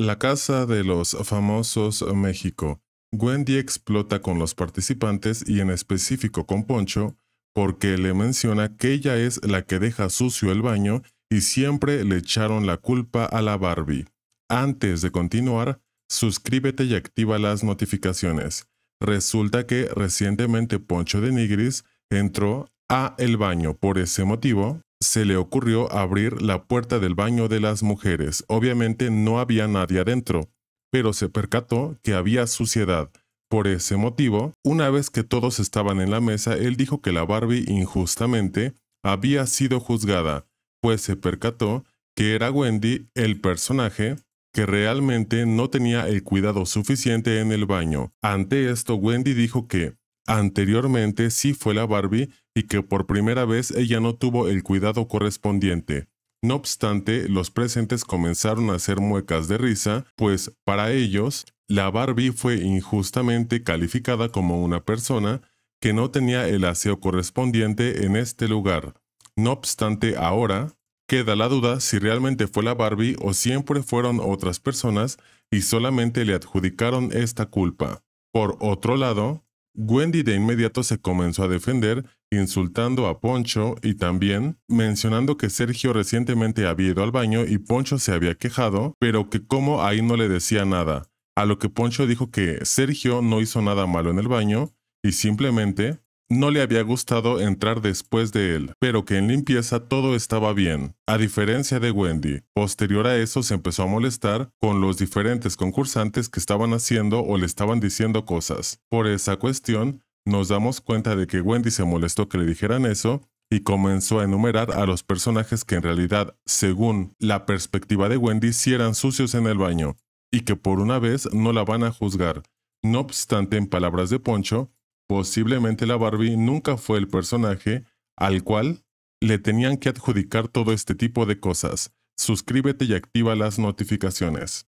La Casa de los Famosos México. Wendy explota con los participantes y en específico con Poncho, porque le menciona que ella es la que deja sucio el baño y siempre le echaron la culpa a la Barbie. Antes de continuar, suscríbete y activa las notificaciones. Resulta que recientemente Poncho de Nigris entró a el baño. Por ese motivo, se le ocurrió abrir la puerta del baño de las mujeres. Obviamente no había nadie adentro, pero se percató que había suciedad. Por ese motivo, una vez que todos estaban en la mesa, él dijo que la Barbie injustamente había sido juzgada, pues se percató que era Wendy el personaje que realmente no tenía el cuidado suficiente en el baño. Ante esto, Wendy dijo que anteriormente sí fue la Barbie y que por primera vez ella no tuvo el cuidado correspondiente. No obstante, los presentes comenzaron a hacer muecas de risa, pues para ellos, la Barbie fue injustamente calificada como una persona que no tenía el aseo correspondiente en este lugar. No obstante, ahora queda la duda si realmente fue la Barbie o siempre fueron otras personas y solamente le adjudicaron esta culpa. Por otro lado, Wendy de inmediato se comenzó a defender, insultando a Poncho y también mencionando que Sergio recientemente había ido al baño y Poncho se había quejado, pero que como ahí no le decía nada, a lo que Poncho dijo que Sergio no hizo nada malo en el baño y simplemente no le había gustado entrar después de él, pero que en limpieza todo estaba bien, a diferencia de Wendy. Posterior a eso se empezó a molestar con los diferentes concursantes que estaban haciendo o le estaban diciendo cosas. Por esa cuestión, nos damos cuenta de que Wendy se molestó que le dijeran eso y comenzó a enumerar a los personajes que en realidad, según la perspectiva de Wendy, sí eran sucios en el baño, y que por una vez no la van a juzgar. No obstante, en palabras de Poncho, Posiblemente la Barbie nunca fue el personaje al cual le tenían que adjudicar todo este tipo de cosas. Suscríbete y activa las notificaciones.